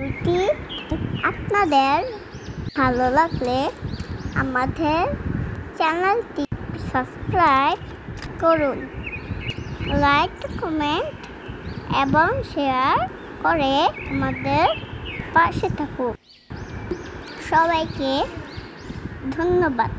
রুটি আপনাদের ভালো লাগলে আমাদের চ্যানেলটি সাবস্ক্রাইব করুন লাইক কমেন্ট এবং শেয়ার করে আমাদের পাশে থাকুন সবাইকে ধন্যবাদ